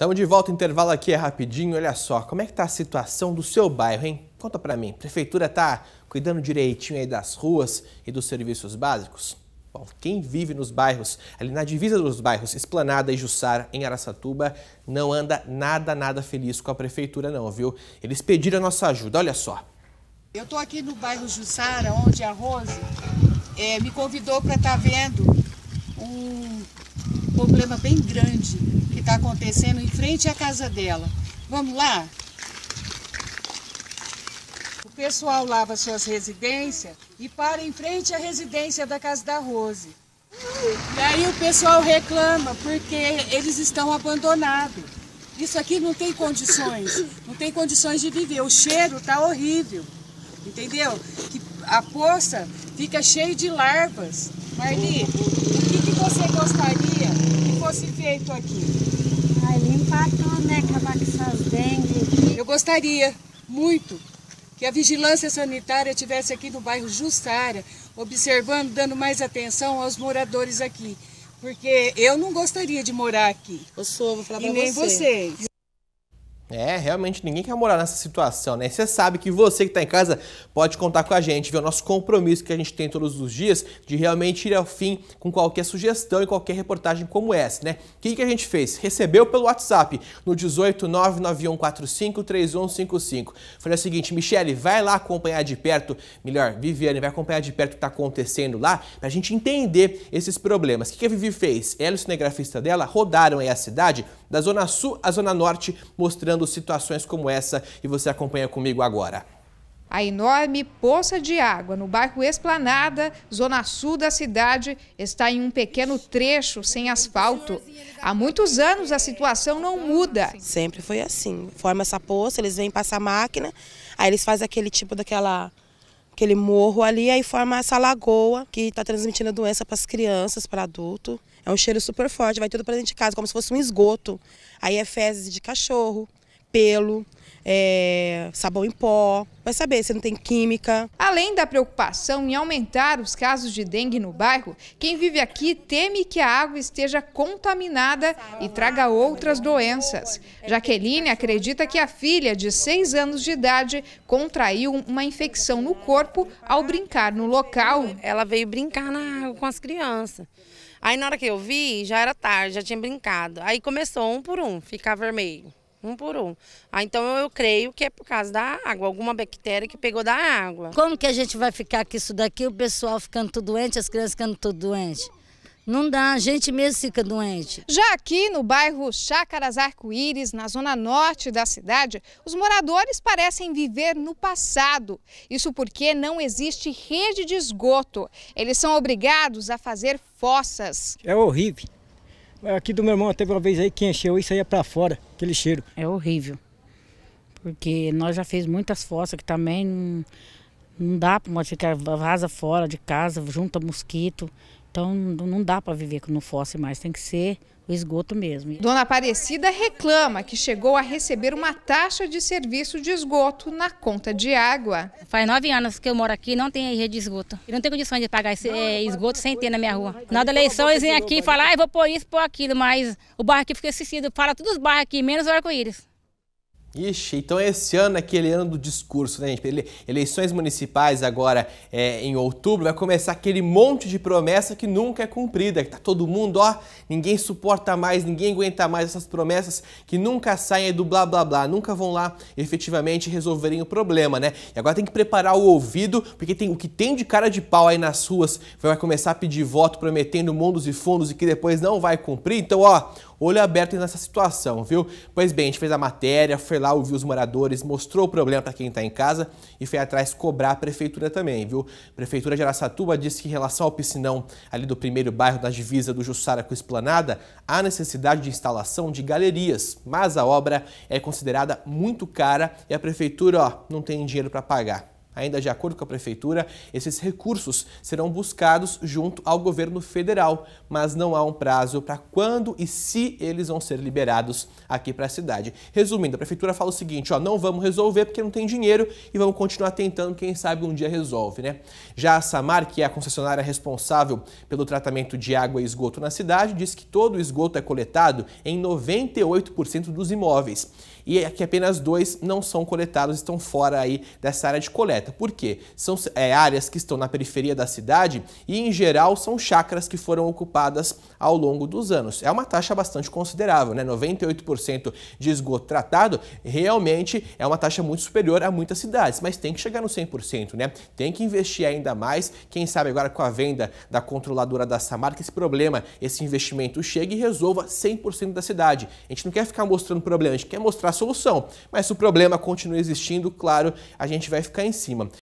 Estamos de volta, intervalo aqui é rapidinho. Olha só, como é que tá a situação do seu bairro, hein? Conta para mim. Prefeitura tá cuidando direitinho aí das ruas e dos serviços básicos? Bom, quem vive nos bairros, ali na divisa dos bairros, Esplanada e Jussara, em Araçatuba, não anda nada, nada feliz com a prefeitura não, viu? Eles pediram a nossa ajuda, olha só. Eu tô aqui no bairro Jussara, onde a Rose é, me convidou para estar tá vendo um problema bem grande que está acontecendo em frente à casa dela. Vamos lá? O pessoal lava suas residências e para em frente à residência da casa da Rose. E aí o pessoal reclama porque eles estão abandonados. Isso aqui não tem condições, não tem condições de viver. O cheiro está horrível, entendeu? Que a poça fica cheia de larvas. Marli, você gostaria que fosse feito aqui? Ai, limpar tudo, né? Acabar com essas dengue. Eu gostaria muito que a vigilância sanitária tivesse aqui no bairro Jussara, observando, dando mais atenção aos moradores aqui. Porque eu não gostaria de morar aqui. Eu sou, vou falar e pra nem você. vocês. É, realmente ninguém quer morar nessa situação, né? Você sabe que você que está em casa pode contar com a gente, ver o nosso compromisso que a gente tem todos os dias de realmente ir ao fim com qualquer sugestão e qualquer reportagem como essa, né? O que, que a gente fez? Recebeu pelo WhatsApp no 18991453155. Falei o seguinte, Michele, vai lá acompanhar de perto, melhor, Viviane, vai acompanhar de perto o que está acontecendo lá para a gente entender esses problemas. O que, que a Vivi fez? Ela e o cinegrafista dela rodaram aí a cidade da Zona Sul à Zona Norte mostrando situações como essa e você acompanha comigo agora. A enorme poça de água no bairro Esplanada, zona sul da cidade, está em um pequeno trecho sem asfalto. Há muitos anos a situação não muda. Sempre foi assim. Forma essa poça, eles vêm passar máquina, aí eles fazem aquele tipo daquela aquele morro ali, aí forma essa lagoa que está transmitindo a doença para as crianças, para adulto. É um cheiro super forte, vai tudo para dentro de casa, como se fosse um esgoto. Aí é fezes de cachorro, pelo, é, sabão em pó, vai saber se não tem química. Além da preocupação em aumentar os casos de dengue no bairro, quem vive aqui teme que a água esteja contaminada e traga outras doenças. Jaqueline acredita que a filha de 6 anos de idade contraiu uma infecção no corpo ao brincar no local. Ela veio brincar na água com as crianças. Aí na hora que eu vi, já era tarde, já tinha brincado. Aí começou um por um, ficar vermelho um por um. Ah, então eu creio que é por causa da água, alguma bactéria que pegou da água. Como que a gente vai ficar com isso daqui, o pessoal ficando tudo doente, as crianças ficando tudo doente? Não dá, a gente mesmo fica doente. Já aqui no bairro Chácaras Arco-Íris, na zona norte da cidade, os moradores parecem viver no passado. Isso porque não existe rede de esgoto. Eles são obrigados a fazer fossas. É horrível. Aqui do meu irmão teve uma vez aí que encheu e saía para fora, aquele cheiro. É horrível. Porque nós já fez muitas fossas que também não, não dá para modificar, vaza fora de casa, junta mosquito, então não dá para viver no fóssil mais, tem que ser o esgoto mesmo. Dona Aparecida reclama que chegou a receber uma taxa de serviço de esgoto na conta de água. Faz nove anos que eu moro aqui não tem rede de esgoto. Eu não tenho condições de pagar esse é, esgoto sem ter na minha rua. Na hora então eleição eles vêm aqui e falam, ah, vou pôr isso, pôr aquilo, mas o bairro aqui fica esquecido. Fala todos os bairros aqui, menos o arco-íris. Ixi, então esse ano é aquele ano do discurso, né, gente? Eleições municipais agora é, em outubro, vai começar aquele monte de promessa que nunca é cumprida, que tá todo mundo, ó, ninguém suporta mais, ninguém aguenta mais essas promessas que nunca saem do blá blá blá, nunca vão lá efetivamente resolverem o problema, né? E agora tem que preparar o ouvido, porque tem o que tem de cara de pau aí nas ruas vai começar a pedir voto, prometendo mundos e fundos e que depois não vai cumprir, então, ó, olho aberto nessa situação, viu? Pois bem, a gente fez a matéria, foi lá, ouviu os moradores, mostrou o problema para quem está em casa e foi atrás cobrar a prefeitura também, viu? A prefeitura de Araçatuba disse que em relação ao piscinão ali do primeiro bairro da divisa do Jussara com Esplanada, há necessidade de instalação de galerias, mas a obra é considerada muito cara e a prefeitura, ó, não tem dinheiro para pagar. Ainda de acordo com a Prefeitura, esses recursos serão buscados junto ao governo federal, mas não há um prazo para quando e se eles vão ser liberados aqui para a cidade. Resumindo, a Prefeitura fala o seguinte: ó, não vamos resolver porque não tem dinheiro e vamos continuar tentando, quem sabe um dia resolve, né? Já a Samar, que é a concessionária responsável pelo tratamento de água e esgoto na cidade, diz que todo o esgoto é coletado em 98% dos imóveis e aqui é apenas dois não são coletados, estão fora aí dessa área de coleta. Por quê? São é, áreas que estão na periferia da cidade e, em geral, são chacras que foram ocupadas ao longo dos anos. É uma taxa bastante considerável, né? 98% de esgoto tratado realmente é uma taxa muito superior a muitas cidades, mas tem que chegar no 100%, né? Tem que investir ainda mais, quem sabe agora com a venda da controladora da Samar, esse problema, esse investimento chegue e resolva 100% da cidade. A gente não quer ficar mostrando problema, a gente quer mostrar a solução. Mas se o problema continua existindo, claro, a gente vai ficar em cima.